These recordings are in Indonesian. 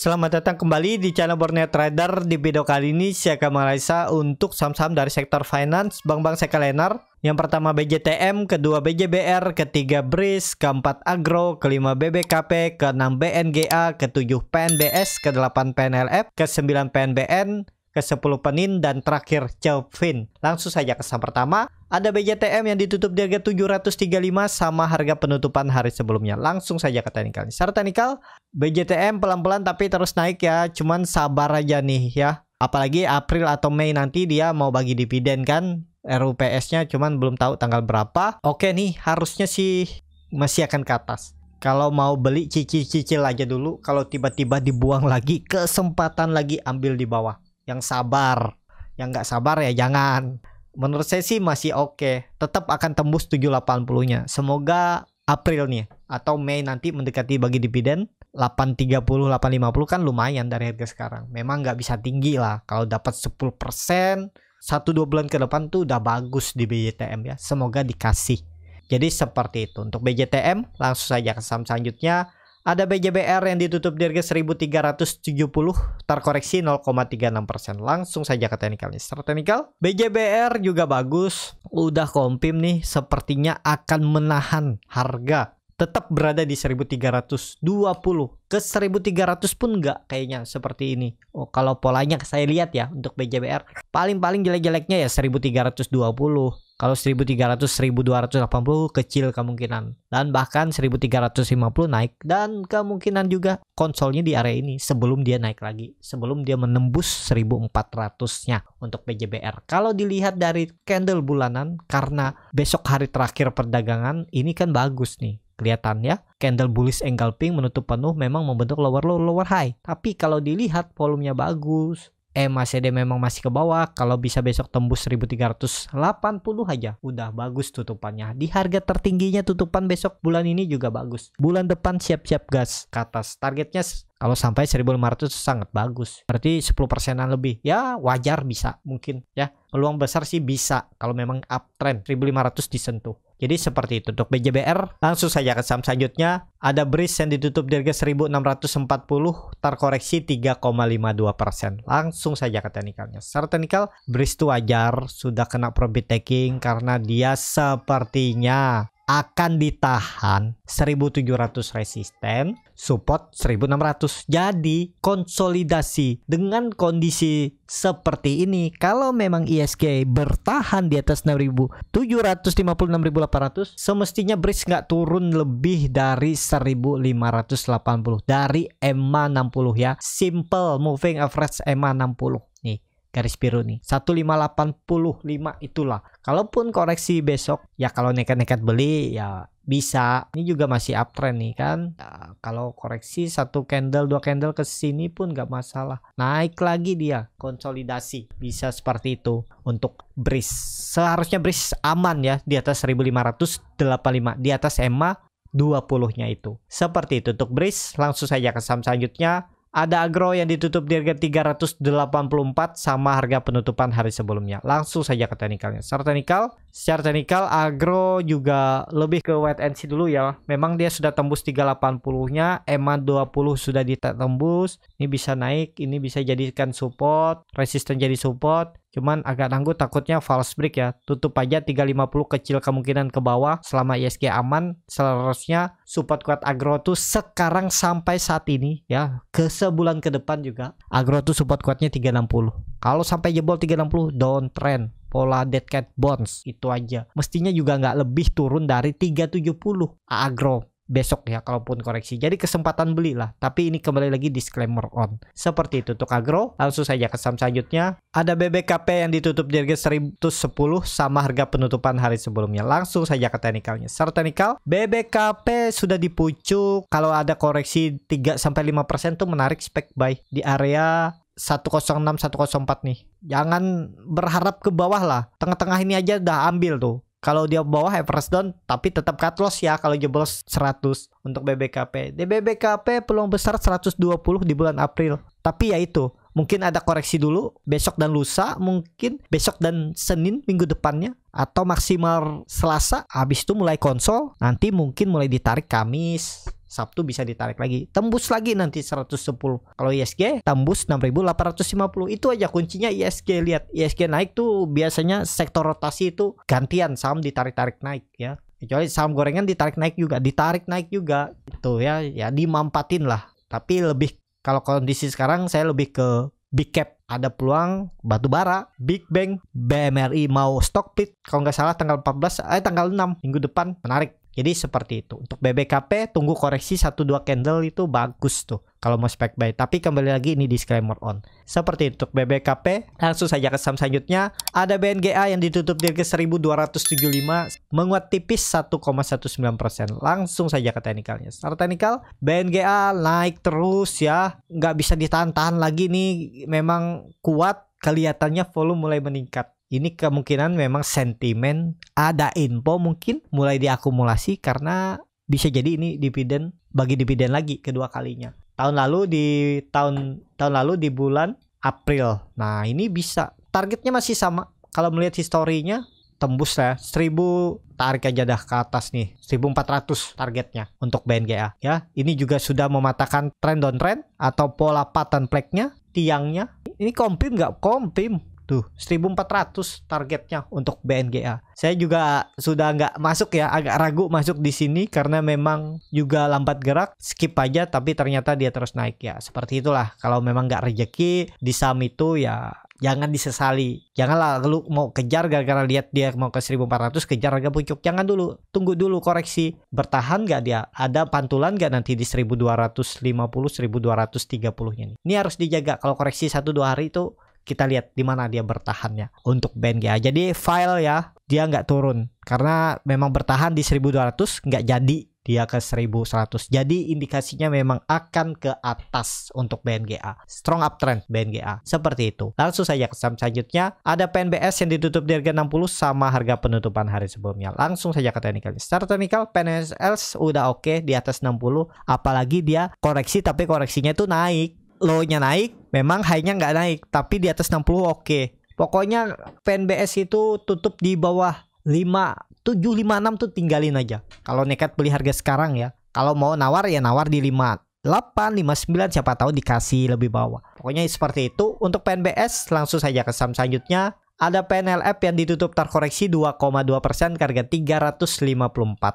Selamat datang kembali di channel Borneo Trader. Di video kali ini saya akan menganalisa untuk saham-saham dari sektor finance bank-bank sekalenar. Yang pertama BJTM, kedua BJBR, ketiga BRIS, keempat Agro, kelima BBKP, keenam BNGA, ketujuh PNBS, kedelapan PNLF, kesembilan PNBN, ke-10 Penin, dan terakhir Cepfin. Langsung saja ke saham pertama. Ada BJTM yang ditutup di harga 735 sama harga penutupan hari sebelumnya. Langsung saja ke teknikal. Secara teknikal BJTM pelan-pelan tapi terus naik ya. Cuman sabar aja nih ya. Apalagi April atau Mei nanti dia mau bagi dividen kan. RUPS-nya cuman belum tahu tanggal berapa. Oke nih harusnya sih masih akan ke atas. Kalau mau beli cicil-cicil aja dulu. Kalau tiba-tiba dibuang lagi kesempatan lagi ambil di bawah. Yang sabar. Yang nggak sabar ya jangan menurut saya sih masih oke. Okay. Tetap akan tembus 780-nya. Semoga April nih atau Mei nanti mendekati bagi dividen 830 850 kan lumayan dari harga sekarang. Memang nggak bisa tinggi lah. Kalau dapat 10% satu dua bulan ke depan tuh udah bagus di BJTM ya. Semoga dikasih. Jadi seperti itu. Untuk BJTM langsung saja ke saham selanjutnya ada BJBR yang ditutup di harga 1370 terkoreksi 0,36% langsung saja ke technical Mr. Technical. BJBR juga bagus, udah kompim nih sepertinya akan menahan harga tetap berada di 1320 ke 1300 pun enggak kayaknya seperti ini oh kalau polanya saya lihat ya untuk BJBR paling-paling jelek-jeleknya ya 1320 kalau 1300 1280 kecil kemungkinan dan bahkan 1350 naik dan kemungkinan juga konsolnya di area ini sebelum dia naik lagi, sebelum dia menembus 1400-nya untuk PJBR. Kalau dilihat dari candle bulanan karena besok hari terakhir perdagangan ini kan bagus nih kelihatan ya? candle bullish engulfing menutup penuh memang membentuk lower low lower high tapi kalau dilihat volumenya bagus EM eh, memang masih ke bawah kalau bisa besok tembus 1380 aja udah bagus tutupannya di harga tertingginya tutupan besok bulan ini juga bagus bulan depan siap-siap gas ke atas targetnya kalau sampai 1500 sangat bagus. Berarti 10 persenan lebih. Ya wajar bisa mungkin ya. Peluang besar sih bisa kalau memang uptrend 1500 disentuh. Jadi seperti itu untuk BJBR. Langsung saja ke saham selanjutnya. Ada Breeze yang ditutup di harga 1640 terkoreksi 3,52%. Langsung saja ke teknikalnya. Secara teknikal Breeze itu wajar sudah kena profit taking karena dia sepertinya akan ditahan 1700 resisten, support 1600. Jadi konsolidasi dengan kondisi seperti ini kalau memang ISG e bertahan di atas 6756.800 semestinya bridge nggak turun lebih dari 1580 dari EMA 60 ya. Simple moving average EMA 60 nih garis biru nih 1585 itulah kalaupun koreksi besok ya kalau nekat-nekat beli ya bisa ini juga masih uptrend nih kan ya, kalau koreksi satu candle dua candle ke sini pun nggak masalah naik lagi dia konsolidasi bisa seperti itu untuk bris seharusnya bris aman ya di atas 1585 di atas EMA 20 nya itu seperti itu untuk bris langsung saja ke saham selanjutnya ada agro yang ditutup di harga 384 sama harga penutupan hari sebelumnya. Langsung saja ke teknikalnya. Secara teknikal Secara teknikal Agro juga lebih ke wait and see dulu ya. Memang dia sudah tembus 380-nya, EMA 20 sudah ditembus. Ini bisa naik, ini bisa jadikan support, resisten jadi support. Cuman agak nanggut takutnya false break ya. Tutup aja 350 kecil kemungkinan ke bawah selama ISG aman. Seharusnya support kuat agro tuh sekarang sampai saat ini ya. Ke sebulan ke depan juga. Agro tuh support kuatnya 360. Kalau sampai jebol 360 downtrend pola dead cat bonds itu aja. Mestinya juga nggak lebih turun dari 370 agro besok ya kalaupun koreksi. Jadi kesempatan belilah. Tapi ini kembali lagi disclaimer on. Seperti itu untuk agro. Langsung saja ke saham selanjutnya. Ada BBKP yang ditutup di harga 110 sama harga penutupan hari sebelumnya. Langsung saja ke teknikalnya. Secara teknikal BBKP sudah dipucuk. Kalau ada koreksi 3 sampai 5% tuh menarik spek buy di area 106 104 nih. Jangan berharap ke bawah lah. Tengah-tengah ini aja udah ambil tuh. Kalau dia bawah Everest down tapi tetap cut loss ya kalau jeblos 100 untuk BBKP. Di BBKP peluang besar 120 di bulan April. Tapi ya itu, mungkin ada koreksi dulu besok dan lusa, mungkin besok dan Senin minggu depannya atau maksimal Selasa habis itu mulai konsol, nanti mungkin mulai ditarik Kamis. Sabtu bisa ditarik lagi. Tembus lagi nanti 110. Kalau ISG tembus 6850. Itu aja kuncinya ISG. Lihat ISG naik tuh biasanya sektor rotasi itu gantian saham ditarik-tarik naik ya. Kecuali saham gorengan ditarik naik juga, ditarik naik juga. Itu ya ya dimampatin lah. Tapi lebih kalau kondisi sekarang saya lebih ke big cap ada peluang batu bara, Big Bang, BMRI mau stock split kalau nggak salah tanggal 14 eh tanggal 6 minggu depan menarik jadi seperti itu. Untuk BBKP tunggu koreksi 1-2 candle itu bagus tuh kalau mau spek buy. Tapi kembali lagi ini disclaimer on. Seperti itu, untuk BBKP, langsung saja ke saham selanjutnya. Ada BNGA yang ditutup di harga 1275, menguat tipis 1,19%. Langsung saja ke teknikalnya. Secara teknikal, BNGA naik terus ya. Nggak bisa ditahan-tahan lagi nih, memang kuat. Kelihatannya volume mulai meningkat ini kemungkinan memang sentimen ada info mungkin mulai diakumulasi karena bisa jadi ini dividen bagi dividen lagi kedua kalinya. Tahun lalu di tahun tahun lalu di bulan April. Nah, ini bisa targetnya masih sama. Kalau melihat historinya tembus lah ya. 1000 tarik aja dah ke atas nih 1400 targetnya untuk BNGA ya ini juga sudah mematakan trend downtrend atau pola pattern pleknya tiangnya ini kompim nggak kompim Tuh, 1400 targetnya untuk BNGA. Saya juga sudah nggak masuk ya, agak ragu masuk di sini karena memang juga lambat gerak, skip aja tapi ternyata dia terus naik ya. Seperti itulah, kalau memang nggak rejeki di saham itu ya jangan disesali. Janganlah lu mau kejar gara-gara lihat dia mau ke 1400 kejar harga pucuk. Jangan dulu, tunggu dulu koreksi. Bertahan gak dia? Ada pantulan gak nanti di 1250 1230 nya nih? Ini harus dijaga kalau koreksi 1 2 hari itu kita lihat di mana dia bertahannya untuk BNGA. Jadi file ya dia nggak turun karena memang bertahan di 1200 nggak jadi dia ke 1100. Jadi indikasinya memang akan ke atas untuk BNGA. Strong uptrend BNGA. Seperti itu. Langsung saja ke saham selanjutnya. Ada PNBS yang ditutup di harga 60 sama harga penutupan hari sebelumnya. Langsung saja ke technical. Secara technical PNSL sudah oke okay, di atas 60. Apalagi dia koreksi tapi koreksinya itu naik low-nya naik, memang high-nya nggak naik, tapi di atas 60 oke. Okay. Pokoknya PNBS itu tutup di bawah 5 enam tuh tinggalin aja. Kalau nekat beli harga sekarang ya. Kalau mau nawar ya nawar di 5 8, sembilan siapa tahu dikasih lebih bawah. Pokoknya seperti itu. Untuk PNBS langsung saja ke saham selanjutnya. Ada PNLF yang ditutup terkoreksi 2,2% persen harga 354.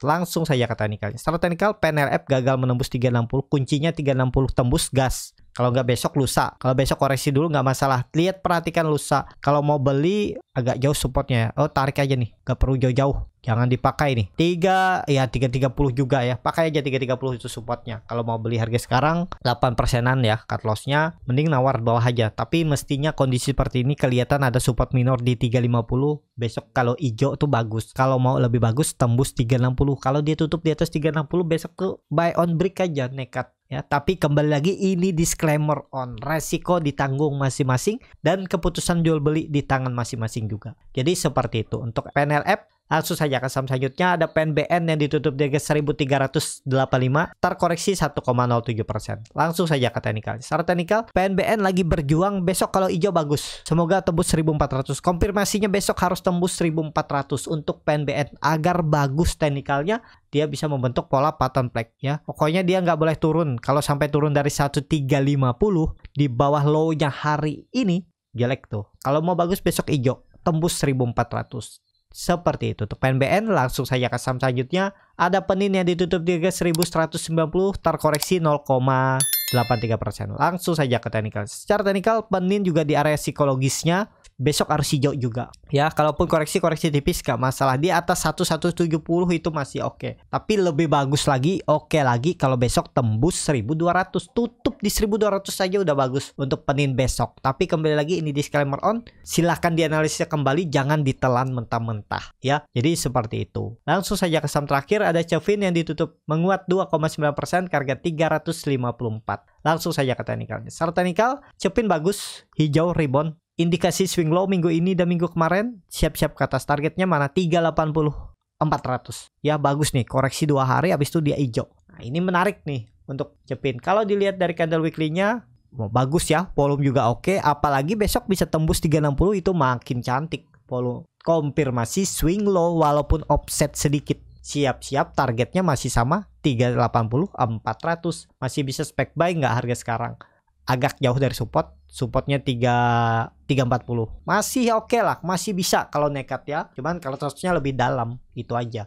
Langsung saja ke teknikal. Secara teknikal PNLF gagal menembus 360. Kuncinya 360 tembus gas. Kalau nggak besok lusa. Kalau besok koreksi dulu nggak masalah. Lihat perhatikan lusa. Kalau mau beli agak jauh supportnya. Ya. Oh tarik aja nih. Nggak perlu jauh-jauh. Jangan dipakai nih. Tiga, ya tiga tiga puluh juga ya. Pakai aja tiga tiga puluh itu supportnya. Kalau mau beli harga sekarang 8 persenan ya cut lossnya. Mending nawar bawah aja. Tapi mestinya kondisi seperti ini kelihatan ada support minor di tiga lima puluh. Besok kalau ijo tuh bagus. Kalau mau lebih bagus tembus tiga enam puluh. Kalau dia tutup di atas tiga enam puluh, besok tuh buy on break aja nekat ya tapi kembali lagi ini disclaimer on resiko ditanggung masing-masing dan keputusan jual beli di tangan masing-masing juga jadi seperti itu untuk panel app Langsung ah, ya, saja ke saham selanjutnya ada PNBN yang ditutup di harga 1385 terkoreksi 1,07%. Langsung saja ke teknikal. Secara teknikal PNBN lagi berjuang besok kalau hijau bagus. Semoga tembus 1400. Konfirmasinya besok harus tembus 1400 untuk PNBN agar bagus teknikalnya dia bisa membentuk pola pattern flag ya. Pokoknya dia nggak boleh turun. Kalau sampai turun dari 1350 di bawah low-nya hari ini jelek tuh. Kalau mau bagus besok hijau tembus 1400. Seperti itu. Untuk PNBN langsung saja ke saham selanjutnya. Ada Penin yang ditutup di harga 1190 terkoreksi 0,83%. Langsung saja ke teknikal. Secara teknikal Penin juga di area psikologisnya besok harus hijau juga ya kalaupun koreksi koreksi tipis gak masalah di atas 1170 itu masih oke okay. tapi lebih bagus lagi oke okay lagi kalau besok tembus 1200 tutup di 1200 saja udah bagus untuk penin besok tapi kembali lagi ini disclaimer on silahkan dianalisis kembali jangan ditelan mentah-mentah ya jadi seperti itu langsung saja ke saham terakhir ada Chevin yang ditutup menguat 2,9% harga 354 langsung saja ke technicalnya. secara technical, Chevin bagus hijau rebound Indikasi swing low minggu ini dan minggu kemarin siap-siap ke atas targetnya mana 380 400. Ya bagus nih, koreksi dua hari habis itu dia hijau. Nah, ini menarik nih untuk Jepin. Kalau dilihat dari candle weekly-nya oh, bagus ya, volume juga oke, okay. apalagi besok bisa tembus 360 itu makin cantik. Volume konfirmasi swing low walaupun offset sedikit. Siap-siap targetnya masih sama 380 400. Masih bisa spek buy nggak harga sekarang? agak jauh dari support supportnya 3 340 masih oke okay lah masih bisa kalau nekat ya cuman kalau terusnya lebih dalam itu aja